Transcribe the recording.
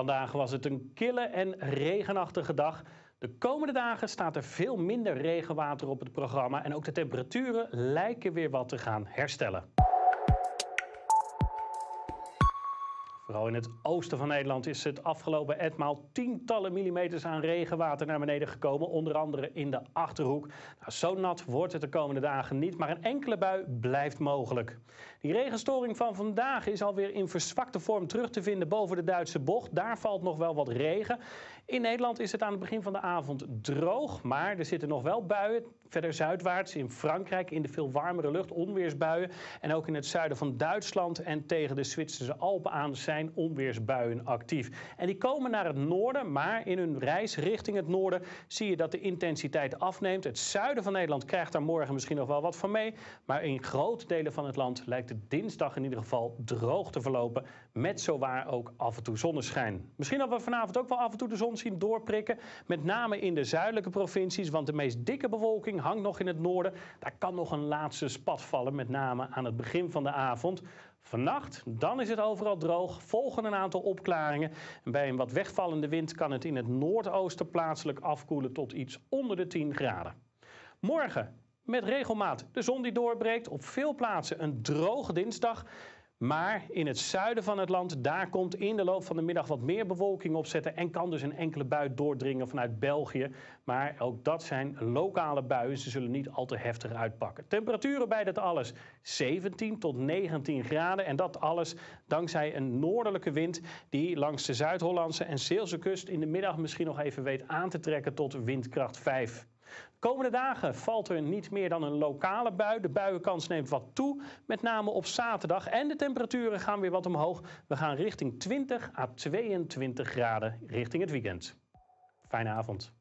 Vandaag was het een kille en regenachtige dag. De komende dagen staat er veel minder regenwater op het programma en ook de temperaturen lijken weer wat te gaan herstellen. Vooral in het oosten van Nederland is het afgelopen etmaal tientallen millimeters aan regenwater naar beneden gekomen. Onder andere in de Achterhoek. Nou, zo nat wordt het de komende dagen niet, maar een enkele bui blijft mogelijk. Die regenstoring van vandaag is alweer in verzwakte vorm terug te vinden boven de Duitse bocht. Daar valt nog wel wat regen. In Nederland is het aan het begin van de avond droog, maar er zitten nog wel buien. Verder zuidwaarts in Frankrijk in de veel warmere lucht, onweersbuien. En ook in het zuiden van Duitsland en tegen de Zwitserse Alpen aan zijn onweersbuien actief. En die komen naar het noorden, maar in hun reis richting het noorden zie je dat de intensiteit afneemt. Het zuiden van Nederland krijgt daar morgen misschien nog wel wat van mee. Maar in grote delen van het land lijkt het dinsdag in ieder geval droog te verlopen. Met zowaar ook af en toe zonneschijn. Misschien dat we vanavond ook wel af en toe de zon zien doorprikken. Met name in de zuidelijke provincies, want de meest dikke bewolking hangt nog in het noorden. Daar kan nog een laatste spat vallen, met name aan het begin van de avond. Vannacht, dan is het overal droog. Volgen een aantal opklaringen. Bij een wat wegvallende wind kan het in het noordoosten plaatselijk afkoelen tot iets onder de 10 graden. Morgen met regelmaat de zon die doorbreekt. Op veel plaatsen een droge dinsdag. Maar in het zuiden van het land, daar komt in de loop van de middag wat meer bewolking opzetten en kan dus een enkele bui doordringen vanuit België. Maar ook dat zijn lokale buien, ze zullen niet al te heftig uitpakken. Temperaturen bij dat alles 17 tot 19 graden en dat alles dankzij een noordelijke wind die langs de Zuid-Hollandse en Zeelse kust in de middag misschien nog even weet aan te trekken tot windkracht 5. Komende dagen valt er niet meer dan een lokale bui. De buienkans neemt wat toe, met name op zaterdag. En de temperaturen gaan weer wat omhoog. We gaan richting 20 à 22 graden richting het weekend. Fijne avond.